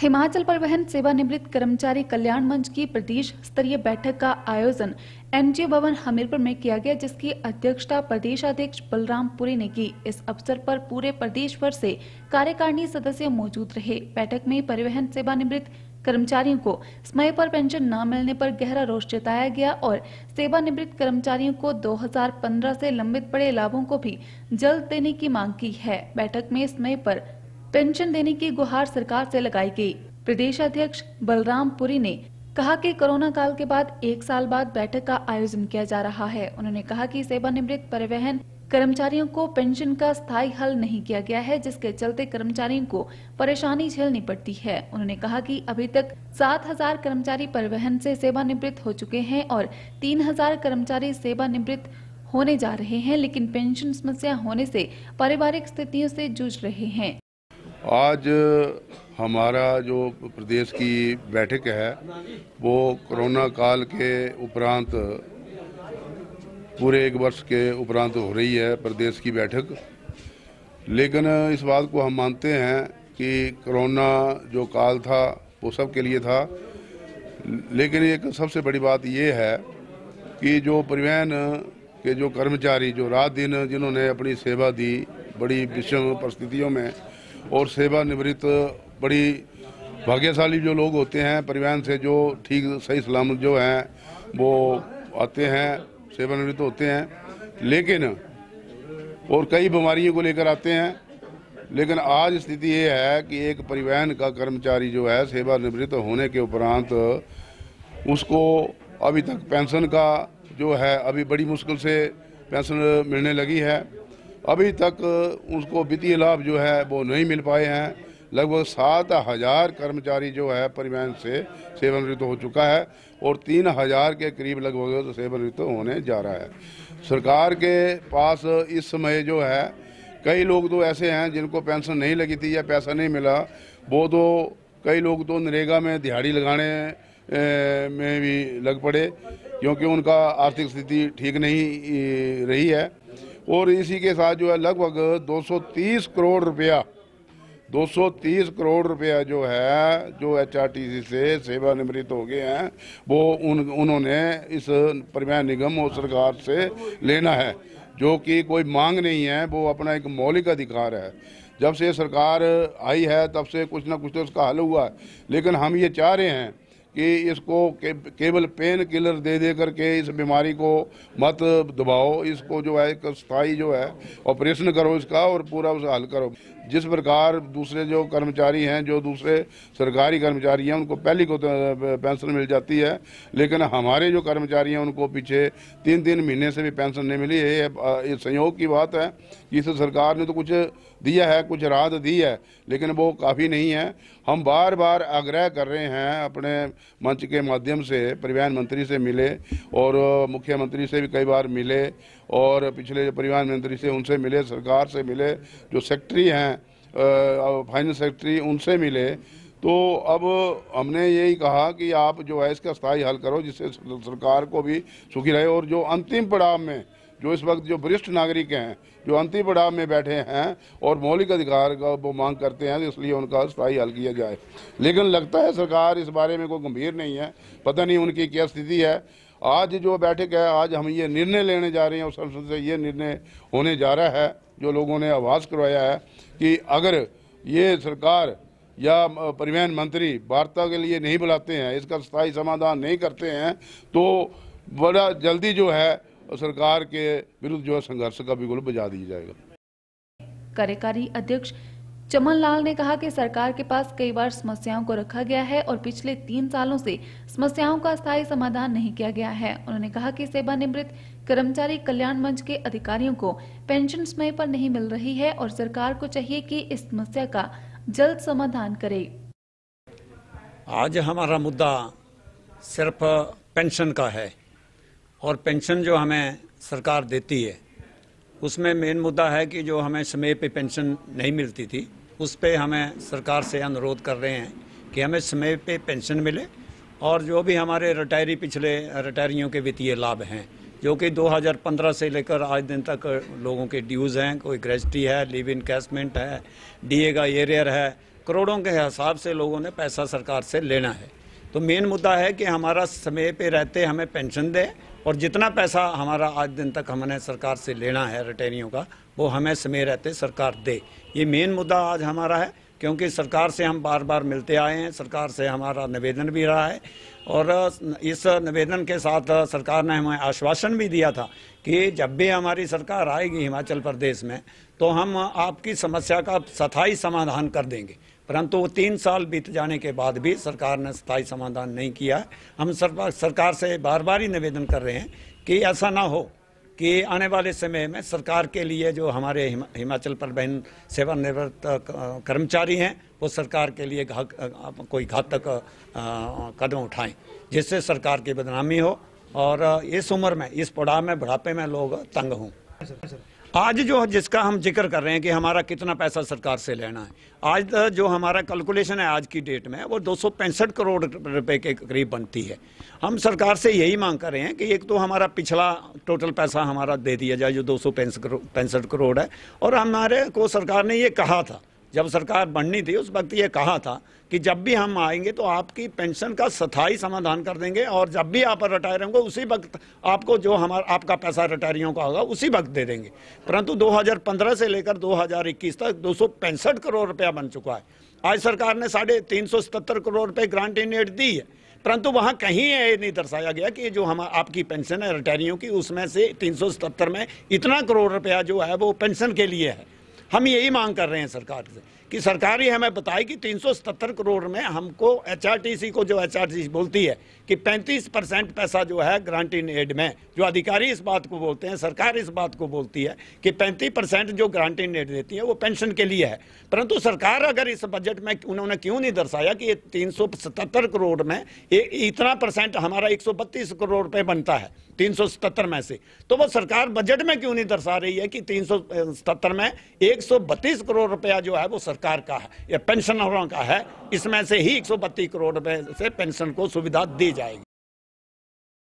हिमाचल परिवहन सेवानिवृत्त कर्मचारी कल्याण मंच की प्रदेश स्तरीय बैठक का आयोजन एनजीओ भवन हमीरपुर में किया गया जिसकी अध्यक्षता प्रदेश अध्यक्ष बलराम पुरी ने की इस अवसर पर पूरे प्रदेश भर से कार्यकारिणी सदस्य मौजूद रहे बैठक में परिवहन सेवानिवृत्त कर्मचारियों को समय पर पेंशन न मिलने पर गहरा रोष जताया गया और सेवानिवृत्त कर्मचारियों को 2015 से लंबित पड़े लाभों को भी जल्द देने की मांग की है बैठक में समय पर पेंशन देने की गुहार सरकार से लगाई गई प्रदेश अध्यक्ष बलराम पुरी ने कहा कि कोरोना काल के बाद एक साल बाद बैठक का आयोजन किया जा रहा है उन्होंने कहा कि सेवानिवृत्त परिवहन कर्मचारियों को पेंशन का स्थायी हल नहीं किया गया है जिसके चलते कर्मचारियों को परेशानी झेलनी पड़ती है उन्होंने कहा कि अभी तक 7000 कर्मचारी परिवहन से सेवानिवृत्त हो चुके हैं और 3000 कर्मचारी सेवानिवृत्त होने जा रहे हैं लेकिन पेंशन समस्या होने से पारिवारिक स्थितियों से जूझ रहे हैं आज हमारा जो प्रदेश की बैठक है वो कोरोना काल के उपरांत पूरे एक वर्ष के उपरांत हो रही है प्रदेश की बैठक लेकिन इस बात को हम मानते हैं कि कोरोना जो काल था वो सब के लिए था लेकिन एक सबसे बड़ी बात ये है कि जो परिवहन के जो कर्मचारी जो रात दिन जिन्होंने अपनी सेवा दी बड़ी विषम परिस्थितियों में और सेवानिवृत्त बड़ी भाग्यशाली जो लोग होते हैं परिवहन से जो ठीक सही सलामत जो हैं वो आते हैं सेवानिवृत्त होते हैं लेकिन और कई बीमारियों को लेकर आते हैं लेकिन आज स्थिति ये है कि एक परिवहन का कर्मचारी जो है सेवानिवृत्त होने के उपरांत उसको अभी तक पेंशन का जो है अभी बड़ी मुश्किल से पेंशन मिलने लगी है अभी तक उसको वित्तीय लाभ जो है वो नहीं मिल पाए हैं लगभग सात हज़ार कर्मचारी जो है परिवहन से सेवानिवृत्त हो चुका है और तीन हज़ार के करीब लगभग सेवानिवृत्त होने जा रहा है सरकार के पास इस समय जो है कई लोग तो ऐसे हैं जिनको पेंशन नहीं लगी थी या पैसा नहीं मिला वो तो कई लोग तो नरेगा में दिहाड़ी लगाने में भी लग पड़े क्योंकि उनका आर्थिक स्थिति ठीक नहीं रही है और इसी के साथ जो है लगभग 230 करोड़ रुपया 230 करोड़ रुपया जो है जो एचआरटीसी से सेवानिवृत्त हो गए हैं वो उन उन्होंने इस परिवहन निगम और सरकार से लेना है जो कि कोई मांग नहीं है वो अपना एक मौलिक अधिकार है जब से सरकार आई है तब से कुछ ना कुछ तो उसका हल हुआ है लेकिन हम ये चाह रहे हैं कि इसको के, केवल पेन किलर दे दे करके इस बीमारी को मत दबाओ इसको जो है एक स्थायी जो है ऑपरेशन करो इसका और पूरा उसे हल करो जिस प्रकार दूसरे जो कर्मचारी हैं जो दूसरे सरकारी कर्मचारी हैं उनको पहली को तो, पेंशन मिल जाती है लेकिन हमारे जो कर्मचारी हैं उनको पीछे तीन तीन महीने से भी पेंशन नहीं मिली ये, ये संयोग की बात है कि इस सरकार ने तो कुछ दिया है कुछ राहत दी है लेकिन वो काफ़ी नहीं है हम बार बार आग्रह कर रहे हैं अपने मंच के माध्यम से परिवहन मंत्री से मिले और मुख्यमंत्री से भी कई बार मिले और पिछले परिवहन मंत्री से उनसे मिले सरकार से मिले जो सेक्रेटरी हैं फाइनेंस सेक्रेटरी उनसे मिले तो अब हमने यही कहा कि आप जो है इसका स्थायी हल करो जिससे सरकार को भी सुखी रहे और जो अंतिम पड़ाव में जो इस वक्त जो वरिष्ठ नागरिक हैं जो अंतिम पड़ाव में बैठे हैं और मौलिक अधिकार का वो मांग करते हैं तो इसलिए उनका स्थायी हल किया जाए लेकिन लगता है सरकार इस बारे में कोई गंभीर नहीं है पता नहीं उनकी क्या स्थिति है आज जो बैठक है आज हम ये निर्णय लेने जा रहे हैं और संसद से ये निर्णय होने जा रहा है जो लोगों ने आवाज़ करवाया है कि अगर ये सरकार या परिवहन मंत्री वार्ता के लिए नहीं बुलाते हैं इसका स्थायी समाधान नहीं करते हैं तो बड़ा जल्दी जो है सरकार के विरुद्ध जो है संघर्ष का बिगुल बजा दिया जाएगा कार्यकारी अध्यक्ष चमन लाल ने कहा कि सरकार के पास कई बार समस्याओं को रखा गया है और पिछले तीन सालों से समस्याओं का स्थायी समाधान नहीं किया गया है उन्होंने कहा कि सेवानिवृत्त कर्मचारी कल्याण मंच के अधिकारियों को पेंशन समय पर नहीं मिल रही है और सरकार को चाहिए कि इस समस्या का जल्द समाधान करे आज हमारा मुद्दा सिर्फ पेंशन का है और पेंशन जो हमें सरकार देती है उसमें मेन मुद्दा है कि जो हमें समय पे पेंशन नहीं मिलती थी उस पर हमें सरकार से अनुरोध कर रहे हैं कि हमें समय पे पेंशन मिले और जो भी हमारे रिटायरी पिछले रिटायरियों के वित्तीय लाभ हैं जो कि 2015 से लेकर आज दिन तक लोगों के ड्यूज़ हैं कोई ग्रेजटी है लिव इन कैशमेंट है डीए का एरियर है करोड़ों के हिसाब से लोगों ने पैसा सरकार से लेना है तो मेन मुद्दा है कि हमारा समय पे रहते हमें पेंशन दें और जितना पैसा हमारा आज दिन तक हमने सरकार से लेना है रिटेनियों का वो हमें समय रहते सरकार दे ये मेन मुद्दा आज हमारा है क्योंकि सरकार से हम बार बार मिलते आए हैं सरकार से हमारा निवेदन भी रहा है और इस निवेदन के साथ सरकार ने हमें आश्वासन भी दिया था कि जब भी हमारी सरकार आएगी हिमाचल प्रदेश में तो हम आपकी समस्या का सथाई समाधान कर देंगे परंतु वो तीन साल बीत जाने के बाद भी सरकार ने स्थायी समाधान नहीं किया हम सरकार से बार बार ही निवेदन कर रहे हैं कि ऐसा ना हो कि आने वाले समय में सरकार के लिए जो हमारे हिमा, हिमाचल परिवहन सेवानिवृत्त कर्मचारी हैं वो सरकार के लिए घा, कोई घातक कदम उठाएं जिससे सरकार की बदनामी हो और इस उम्र में इस पड़ाव में बुढ़ापे में लोग तंग हों आज जो जिसका हम जिक्र कर रहे हैं कि हमारा कितना पैसा सरकार से लेना है आज जो हमारा कैलकुलेशन है आज की डेट में वो दो करोड़ रुपए के करीब बनती है हम सरकार से यही मांग कर रहे हैं कि एक तो हमारा पिछला टोटल पैसा हमारा दे दिया जाए जो दो करोड़ है और हमारे को सरकार ने ये कहा था जब सरकार बननी थी उस वक्त ये कहा था कि जब भी हम आएंगे तो आपकी पेंशन का सथाई समाधान कर देंगे और जब भी आप रिटायर होंगे उसी वक्त आपको जो हमारा आपका पैसा रिटायरियों का होगा उसी वक्त दे देंगे परंतु 2015 से लेकर 2021 तक दो करोड़ रुपया बन चुका है आज सरकार ने साढ़े तीन करोड़ रुपये ग्रांट इन एड दी है परंतु वहाँ कहीं ये नहीं दर्शाया गया कि जो हम आपकी पेंशन है रिटायरियों की उसमें से तीन में इतना करोड़ रुपया जो है वो पेंशन के लिए है हम यही मांग कर रहे हैं सरकार से कि सरकार ये हमें बताए कि 377 करोड़ में हमको एचआरटीसी को जो एचआरटीसी बोलती है कि 35 परसेंट पैसा जो है ग्रांट इन एड में जो अधिकारी इस बात को बोलते हैं सरकार इस बात को बोलती है कि 35 परसेंट जो ग्रांट इन एड देती है वो पेंशन के लिए है परंतु सरकार अगर इस बजट में उन्होंने क्यों नहीं दर्शाया कि ये तीन करोड़ में ये इतना परसेंट हमारा एक करोड़ रुपये बनता है 377 में से तो वो सरकार बजट में क्यों नहीं दर्शा रही है कि 377 में 132 करोड़ रुपया जो है वो सरकार का है या पेंशनरों का है इसमें से ही 132 करोड़ रुपए से पेंशन को सुविधा दी जाएगी